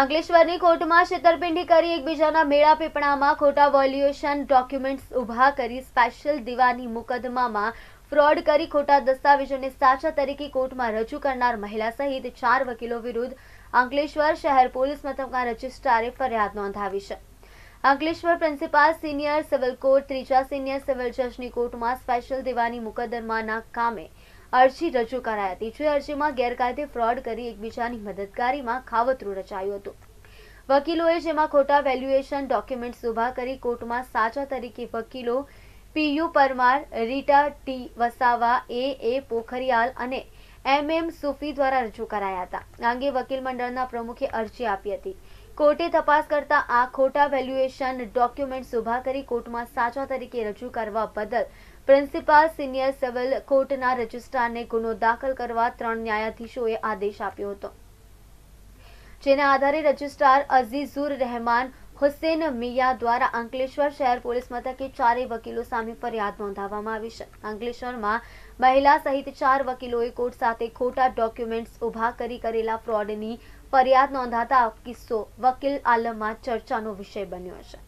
અંકલેશ્વરની કોર્ટમાં છેતરપિંડી કરી એકબીજાના મેળા પીપણામાં ખોટા વેલ્યુએશન ડોક્યુમેન્ટ્સ ઊભા કરી સ્પેશિયલ દિવાની મુકદ્દમામાં ફ્રોડ કરી ખોટા દસ્તાવેજોને સાચા તરીકે કોર્ટમાં રજૂ કરનાર મહિલા સહિત ચાર વકીલો વિરુદ્ધ અંકલેશ્વર શહેર પોલીસ મથકના રજિસ્ટ્રારે ફરિયાદ નોંધાવી છે Ankleshwar principal senior civil court ત્રીજા સિનિયર સિવિલ જજની કોર્ટમાં સ્પેશિયલ દિવાની મુકદ્દમાના કામે અરજી રજૂ કરાઈ હતી જે અરજીમાં ગેરકાયદે ફ્રોડ કરી એકબીજાની મદદગારીમાં ખાવતરું રચાયું હતું વકીલોએ જેમાં ખોટા વેલ્યુએશન ડોક્યુમેન્ટ્સ ઊભા કરી કોર્ટમાં સાચા તરીકે વકીલો Piyu Parmar Rita T Vasava A A Pokhriyal અને એમ એમ સુફી દ્વારા રજૂ કરાયા હતા આ અંગે વકીલ મંડળના પ્રમુખે અરજી આપી હતી કોર્ટે તપાસ કરતા આ ખોટા વેલ્યુએશન ડોક્યુમેન્ટ્સ ઉભા કરી કોર્ટમાં સાચા તરીકે રજૂ કરવા બદલ પ્રિન્સિપાલ સિનિયર સિવિલ કોર્ટના રજિસ્ટ્રારને ગુનો દાખલ કરવા ત્રણ ન્યાયાધીશોએ આદેશ આપ્યો હતો જેના આધારે રજિસ્ટ્રાર અઝીઝુર રહેમાન હુસેન મિયા દ્વારા અંકલેશ્વર શહેર પોલીસ મથકે ચારેય વકીલો સામે ફરિયાદ નોંધાવવામાં આવી છે અંકલેશ્વરમાં મહિલા સહિત ચાર વકીલોએ કોર્ટ સાથે ખોટા ડોક્યુમેન્ટ્સ ઉભા કરી કરેલા ફ્રોડની ફરિયાદ નોંધાતા કિસ્સો વકીલ આલમમાં ચર્ચાનો વિષય બન્યો છે